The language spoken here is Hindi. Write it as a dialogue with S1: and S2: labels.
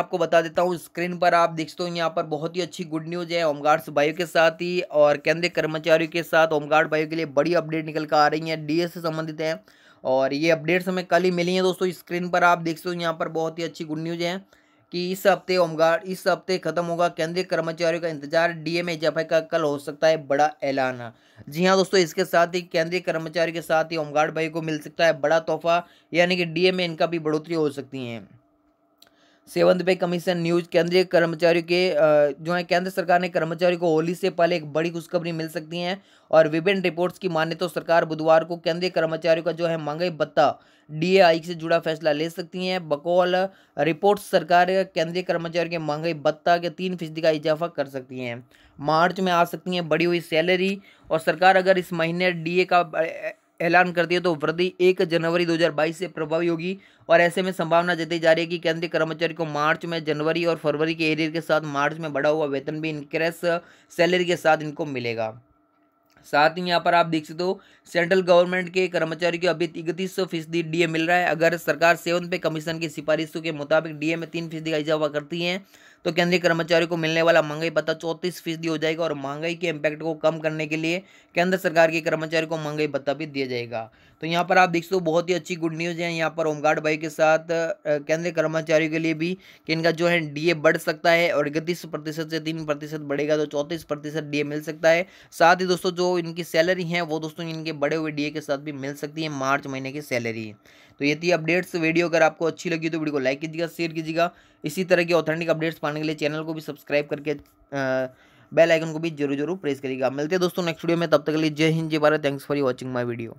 S1: आपको बता देता हूँ स्क्रीन पर आप देखते हो यहाँ पर बहुत ही अच्छी गुड न्यूज़ है होमगार्ड्स भाइयों के साथ ही और केंद्रीय कर्मचारियों के साथ होमगार्ड भाइयों के लिए बड़ी अपडेट निकल कर आ रही है डीए से संबंधित है और ये अपडेट्स हमें कल ही मिली हैं दोस्तों स्क्रीन पर आप देखते हो यहाँ पर बहुत ही अच्छी गुड न्यूज़ है कि इस हफ्ते होमगार्ड इस हफ्ते खत्म होगा केंद्रीय कर्मचारियों का इंतजार डीए में का कल हो सकता है बड़ा ऐलान जी हाँ दोस्तों इसके साथ ही केंद्रीय कर्मचारी के साथ ही होमगार्ड भाई को मिल सकता है बड़ा तोहफा यानी कि डीए इनका भी बढ़ोतरी हो सकती है सेवंत पे कमीशन न्यूज केंद्रीय कर्मचारियों के जो है केंद्र सरकार ने कर्मचारियों को होली से पहले एक बड़ी खुशखबरी मिल सकती है और विभिन्न रिपोर्ट्स की माने तो सरकार बुधवार को केंद्रीय कर्मचारियों का जो है महंगाई भत्ता डी से जुड़ा फैसला ले सकती है बकौल रिपोर्ट सरकार केंद्रीय कर्मचारियों के महंगाई भत्ता के तीन फीसदी का इजाफा कर सकती हैं मार्च में आ सकती हैं बड़ी हुई सैलरी और सरकार अगर इस महीने डीए का ऐलान कर दिया तो वृद्धि एक जनवरी 2022 से प्रभावी होगी और ऐसे में संभावना जताई जा रही है कि केंद्रीय कर्मचारी को मार्च में जनवरी और फरवरी के एरियर के साथ मार्च में बढ़ा हुआ वेतन भी इनक्रेस सैलरी के साथ इनको मिलेगा साथ ही यहाँ पर आप देख सकते हो सेंट्रल गवर्नमेंट के कर्मचारी को अभी इकतीस सौ फीसदी डीए मिल रहा है अगर सरकार सेवन पे कमीशन की सिफारिशों के मुताबिक डीए में तीन फीसदी का इजाफा करती है तो केंद्रीय कर्मचारियों को मिलने वाला महंगाई भत्ता चौंतीस फीसदी हो जाएगा और महंगाई के इम्पैक्ट को कम करने के लिए केंद्र सरकार के कर्मचारियों को महंगाई भत्ता भी दिया जाएगा तो यहाँ पर आप देख सकते हो बहुत ही अच्छी गुड न्यूज़ है यहाँ पर होमगार्ड भाई के साथ केंद्रीय कर्मचारियों के लिए भी कि इनका जो है डीए बढ़ सकता है और इकतीस प्रतिशत से तीन प्रतिशत बढ़ेगा तो चौंतीस प्रतिशत डी मिल सकता है साथ ही दोस्तों जो इनकी सैलरी है वो दोस्तों इनके बड़े हुए डी के साथ भी मिल सकती है मार्च महीने की सैलरी तो ये थी अपडेट्स वीडियो अगर आपको अच्छी लगी तो वीडियो को लाइक कीजिएगा शेयर कीजिएगा इसी तरह की ऑथेंटिक अपडेट्स पाने पाने के लिए चैनल को भी सब्सक्राइब करके बेल आइकन को भी जरूर जरूर प्रेस करिएगा मिलते हैं दोस्तों नेक्स्ट वीडियो में तब तक के लिए जय हिंद जय Bharat thanks for watching my video